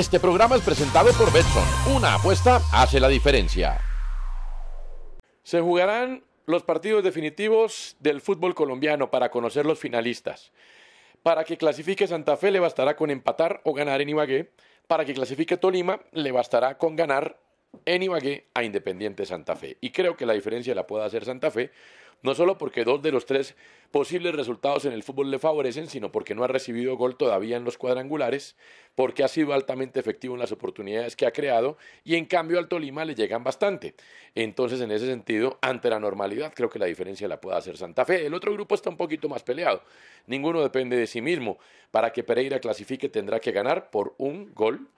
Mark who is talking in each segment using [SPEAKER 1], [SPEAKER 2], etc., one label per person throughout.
[SPEAKER 1] Este programa es presentado por Betson. Una apuesta hace la diferencia. Se jugarán los partidos definitivos del fútbol colombiano para conocer los finalistas. Para que clasifique Santa Fe le bastará con empatar o ganar en Ibagué. Para que clasifique Tolima le bastará con ganar en Ibagué a Independiente Santa Fe. Y creo que la diferencia la puede hacer Santa Fe, no solo porque dos de los tres posibles resultados en el fútbol le favorecen, sino porque no ha recibido gol todavía en los cuadrangulares, porque ha sido altamente efectivo en las oportunidades que ha creado y en cambio al Tolima le llegan bastante. Entonces, en ese sentido, ante la normalidad, creo que la diferencia la puede hacer Santa Fe. El otro grupo está un poquito más peleado. Ninguno depende de sí mismo. Para que Pereira clasifique tendrá que ganar por un gol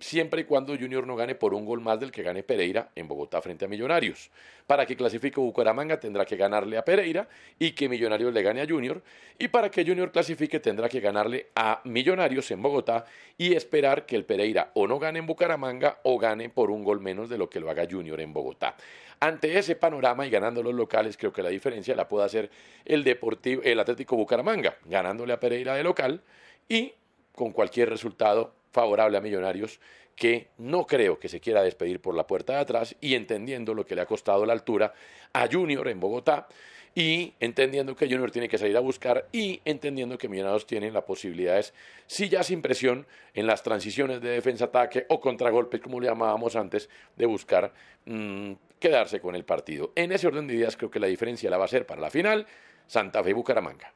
[SPEAKER 1] siempre y cuando Junior no gane por un gol más del que gane Pereira en Bogotá frente a Millonarios. Para que clasifique Bucaramanga tendrá que ganarle a Pereira y que Millonarios le gane a Junior. Y para que Junior clasifique tendrá que ganarle a Millonarios en Bogotá y esperar que el Pereira o no gane en Bucaramanga o gane por un gol menos de lo que lo haga Junior en Bogotá. Ante ese panorama y ganando los locales, creo que la diferencia la puede hacer el, Deportivo, el Atlético Bucaramanga, ganándole a Pereira de local y con cualquier resultado favorable a Millonarios, que no creo que se quiera despedir por la puerta de atrás y entendiendo lo que le ha costado la altura a Junior en Bogotá y entendiendo que Junior tiene que salir a buscar y entendiendo que Millonarios tienen las posibilidades, si ya sin presión, en las transiciones de defensa-ataque o contragolpes, como le llamábamos antes, de buscar mm, quedarse con el partido. En ese orden de ideas creo que la diferencia la va a ser para la final Santa Fe-Bucaramanga.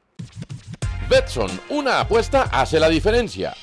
[SPEAKER 1] Betson, una apuesta hace la diferencia.